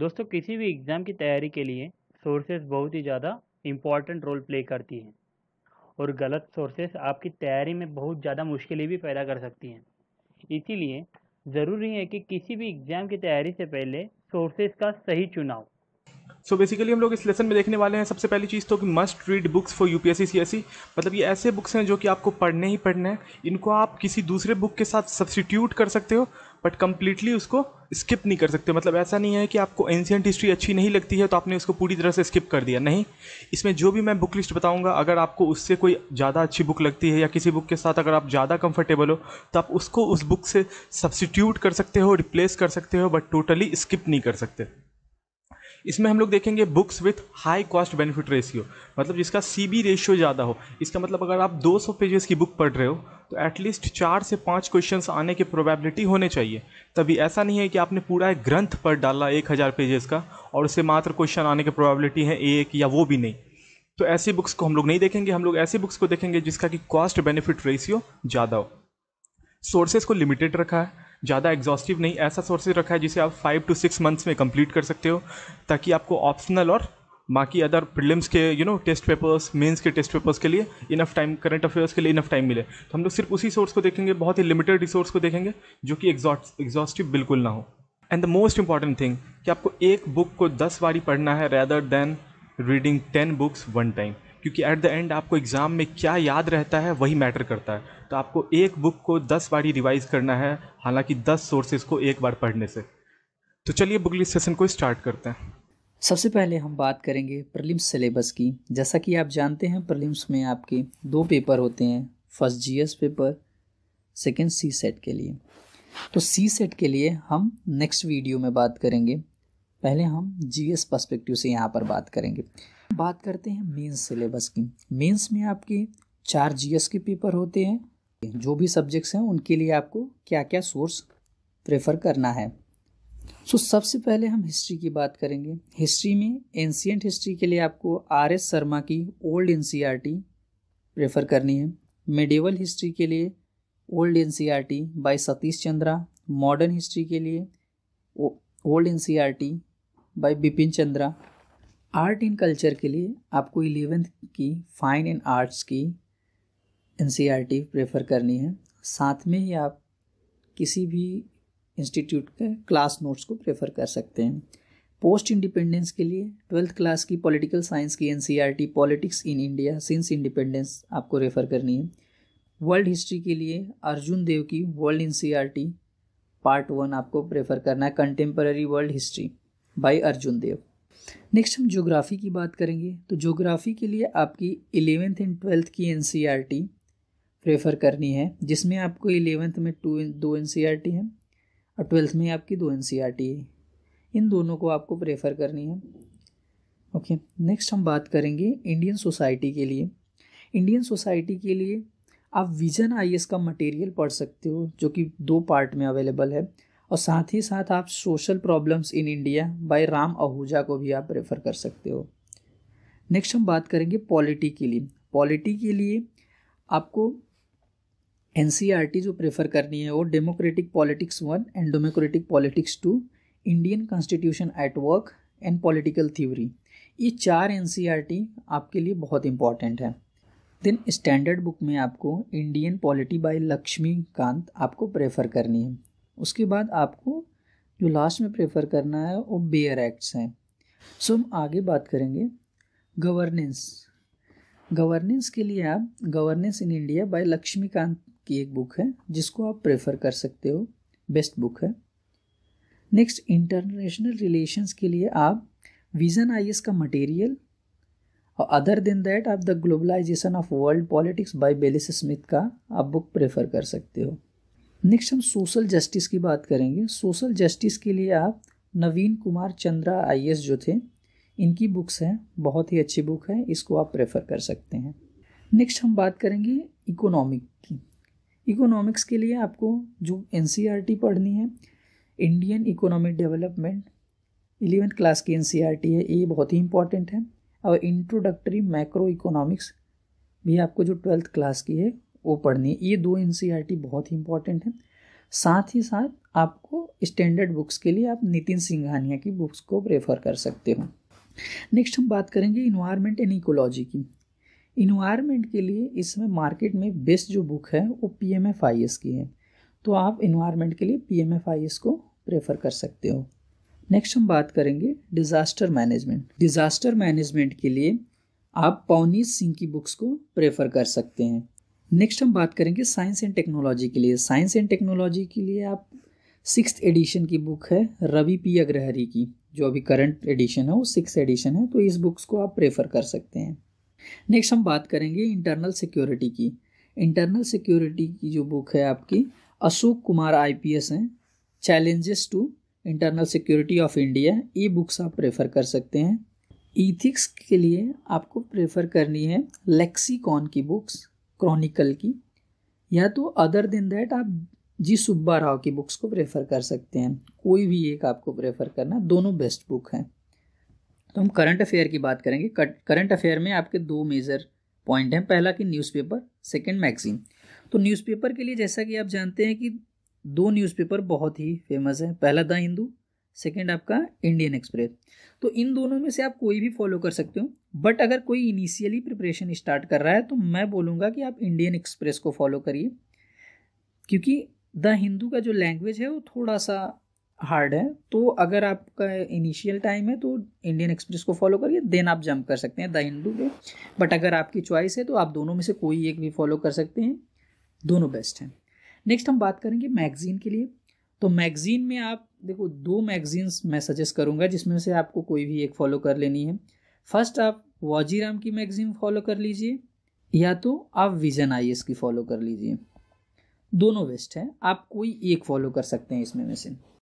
दोस्तों किसी भी एग्ज़ाम की तैयारी के लिए सोर्सेज बहुत ही ज़्यादा इम्पॉर्टेंट रोल प्ले करती हैं और गलत सोर्सेस आपकी तैयारी में बहुत ज़्यादा मुश्किलें भी पैदा कर सकती हैं इसीलिए ज़रूरी है कि किसी भी एग्ज़ाम की तैयारी से पहले सोर्सेज का सही चुनाव सो so बेसिकली हम लोग इस लेसन में देखने वाले हैं सबसे पहली चीज़ तो कि must read books for U P मतलब ये ऐसे बुक्स हैं जो कि आपको पढ़ने ही पढ़ने हैं इनको आप किसी दूसरे बुक के साथ सब्सटीट्यूट कर सकते हो बट कम्प्लीटली उसको स्किप नहीं कर सकते मतलब ऐसा नहीं है कि आपको एंशियंट हिस्ट्री अच्छी नहीं लगती है तो आपने उसको पूरी तरह से स्किप कर दिया नहीं इसमें जो भी मैं बुक लिस्ट बताऊंगा अगर आपको उससे कोई ज़्यादा अच्छी बुक लगती है या किसी बुक के साथ अगर आप ज़्यादा कंफर्टेबल हो तो आप उसको उस बुक से सब्सिट्यूट कर सकते हो रिप्लेस कर सकते हो बट टोटली स्किप नहीं कर सकते इसमें हम लोग देखेंगे books with high cost benefit ratio मतलब जिसका सी बी रेशियो ज़्यादा हो इसका मतलब अगर आप 200 पेजेस की बुक पढ़ रहे हो तो एटलीस्ट चार से पाँच क्वेश्चंस आने की प्रोबेबिलिटी होने चाहिए तभी ऐसा नहीं है कि आपने पूरा एक ग्रंथ पढ़ डाला एक हज़ार पेजेस का और उससे मात्र क्वेश्चन आने की प्रोबेबिलिटी है एक या वो भी नहीं तो ऐसी बुक्स को हम लोग नहीं देखेंगे हम लोग ऐसी बुक्स को देखेंगे जिसका कि कॉस्ट बेनिफिट रेशियो ज़्यादा हो सोर्सेज को लिमिटेड रखा है ज़्यादा एग्जॉस्टिव नहीं ऐसा सोर्सेज रखा है जिसे आप फाइव टू सिक्स मंथ्स में कंप्लीट कर सकते हो ताकि आपको ऑप्शनल और बाकी अदर प्रिलिम्स के you know test papers mains के टेस्ट पेपर्स के लिए इनफ टाइम करंट अफेयर्स के लिए इनफ टाइम मिले तो हम लोग सिर्फ उसी सोर्स को देखेंगे बहुत ही लिमिटेड रिसोर्स को देखेंगे जो कि एग्जॉस्टिव बिल्कुल ना हो and the most important thing कि आपको एक बुक को दस बारी पढ़ना है rather than reading ten books one time क्योंकि एट द एंड आपको एग्ज़ाम में क्या याद रहता है वही मैटर करता है तो आपको एक बुक को दस बार ही रिवाइज़ करना है हालांकि दस सोर्सेज को एक बार पढ़ने से तो चलिए बुक लिस्ट सेशन को स्टार्ट करते हैं सबसे पहले हम बात करेंगे प्रलिम्स सिलेबस की जैसा कि आप जानते हैं प्रलिम्स में आपके दो पेपर होते हैं first G paper second CSAT के लिए तो सी सेट के लिए हम नेक्स्ट वीडियो में बात करेंगे पहले हम जीएस एस से यहाँ पर बात करेंगे बात करते हैं मेंस सिलेबस की मेंस में आपके चार जीएस के पेपर होते हैं जो भी सब्जेक्ट्स हैं उनके लिए आपको क्या क्या सोर्स प्रेफर करना है सो so, सबसे पहले हम हिस्ट्री की बात करेंगे हिस्ट्री में एंशियंट हिस्ट्री के लिए आपको आर एस शर्मा की ओल्ड एन प्रेफर करनी है मेडिवल हिस्ट्री के लिए old N C R T by Satish Chandra modern history के लिए old N C R T by Bipin Chandra art in culture के लिए आपको इलेवेंथ की फाइन इन आर्ट्स की एन e प्रेफर करनी है साथ में ही आप किसी भी इंस्टीट्यूट के क्लास नोट्स को प्रेफर कर सकते हैं पोस्ट इंडिपेंडेंस के लिए ट्वेल्थ क्लास की पॉलिटिकल साइंस की N e politics in India since independence आपको रेफ़र करनी है वर्ल्ड हिस्ट्री के लिए अर्जुन देव की world in e part one आपको प्रेफर करना है contemporary world history by Arjun Dev next हम जोग्राफ़ी की बात करेंगे तो जोग्राफ़ी के लिए आपकी एलेवेंथ एंड ट्वेल्थ की एन प्रेफर e करनी है जिसमें आपको एलेवेंथ में टू दो एन e है और ट्वेल्थ में आपकी दो एन e है इन दोनों को आपको प्रेफर करनी है ओके okay, नेक्स्ट हम बात करेंगे इंडियन सोसाइटी के लिए इंडियन सोसाइटी के लिए आप विजन आई का मटेरियल पढ़ सकते हो जो कि दो पार्ट में अवेलेबल है और साथ ही साथ आप social problems in India by Ram Ahuja को भी आप रेफ़र कर सकते हो नेक्स्ट हम बात करेंगे पॉलिटी के लिए पॉलिटी के लिए आपको एन e जो प्रेफर करनी है वो democratic politics one and democratic politics two Indian constitution at work and political theory ये चार एन e आपके लिए बहुत इंपॉर्टेंट है देन स्टैंडर्ड बुक में आपको इंडियन पॉलिटी बाय लक्ष्मीकांत आपको प्रेफर करनी है उसके बाद आपको जो लास्ट में प्रेफर करना है वो बेयर एक्ट्स हैं सो हम आगे बात करेंगे गवर्नेंस गवर्नेंस के लिए आप governance in India by Laxmikanth की एक बुक है जिसको आप प्रेफर कर सकते हो बेस्ट बुक है नेक्स्ट इंटरनेशनल रिलेशंस के लिए आप विजन आई का मटेरियल और अदर देन दैट आप the globalisation of world politics by Baylis Smith का आप बुक प्रेफर कर सकते हो नेक्स्ट हम सोशल जस्टिस की बात करेंगे सोशल जस्टिस के लिए आप नवीन कुमार चंद्रा आई जो थे इनकी बुक्स हैं बहुत ही अच्छी बुक है इसको आप प्रेफर कर सकते हैं नेक्स्ट हम बात करेंगे इकोनॉमिक की इकोनॉमिक्स के लिए आपको जो एन e पढ़नी है Indian economic development eleventh class की एन e है ये बहुत ही इंपॉर्टेंट है और इंट्रोडक्टरी मैक्रो इकोनॉमिक्स भी आपको जो ट्वेल्थ क्लास की है वो पढ़नी है ये दो एन e बहुत ही इंपॉर्टेंट है साथ ही साथ आपको स्टैंडर्ड बुक्स के लिए आप नितिन सिंघानिया की बुक्स को प्रेफर कर सकते हो नेक्स्ट हम बात करेंगे इन्वायरमेंट एंड इकोलॉजी की इन्वायरमेंट के लिए इसमें मार्केट में बेस्ट जो बुक है वो P M F I S की है तो आप इन्वायरमेंट के लिए P M F I S को प्रेफर कर सकते हो नेक्स्ट हम बात करेंगे डिज़ास्टर मैनेजमेंट डिज़ास्टर मैनेजमेंट के लिए आप पवनीत सिंह की बुक्स को प्रेफर कर सकते हैं नेक्स्ट हम बात करेंगे साइंस एंड टेक्नोलॉजी के लिए साइंस एंड टेक्नोलॉजी के लिए आप सिक्स एडिशन की बुक है रवि पी अग्रहरी की जो अभी करंट एडिशन है वो सिक्स एडिशन है तो इस बुक्स को आप प्रेफर कर सकते हैं नेक्स्ट हम बात करेंगे इंटरनल सिक्योरिटी की इंटरनल सिक्योरिटी की जो बुक है आपकी अशोक कुमार आईपीएस हैं challenges to internal security of India e books आप प्रेफर कर सकते हैं इथिक्स के लिए आपको प्रेफर करनी है लेक्सीकॉन की बुक्स क्रॉनिकल की या तो अदर देन दैट आप जी सुब्बा राव की बुक्स को प्रेफर कर सकते हैं कोई भी एक आपको प्रेफर करना दोनों बेस्ट बुक हैं तो हम करंट अफेयर की बात करेंगे करंट अफेयर में आपके दो मेजर पॉइंट हैं पहला कि न्यूज़पेपर सेकंड मैगजीन तो न्यूज़पेपर के लिए जैसा कि आप जानते हैं कि दो न्यूज़पेपर बहुत ही फेमस हैं पहला द हिंदू सेकेंड आपका इंडियन एक्सप्रेस तो इन दोनों में से आप कोई भी फॉलो कर सकते हो बट अगर कोई इनिशियली प्रिपरेशन स्टार्ट कर रहा है तो मैं बोलूँगा कि आप इंडियन एक्सप्रेस को फॉलो करिए क्योंकि द हिंदू का जो लैंग्वेज है वो थोड़ा सा हार्ड है तो अगर आपका इनिशियल टाइम है तो इंडियन एक्सप्रेस को फॉलो करिए देन आप जंप कर सकते हैं द हिंदू पे बट अगर आपकी चॉइस है तो आप दोनों में से कोई एक भी फॉलो कर सकते हैं दोनों बेस्ट हैं नेक्स्ट हम बात करेंगे मैगज़ीन के लिए तो मैगज़ीन में आप देखो दो मैगजीन्स मैं सजेस्ट करूँगा जिसमें से आपको कोई भी एक फॉलो कर लेनी है फर्स्ट आप वाजीराम की मैगजीन फॉलो कर लीजिए या तो आप विजन आई की फॉलो कर लीजिए दोनों बेस्ट है आप कोई एक फॉलो कर सकते हैं इसमें में से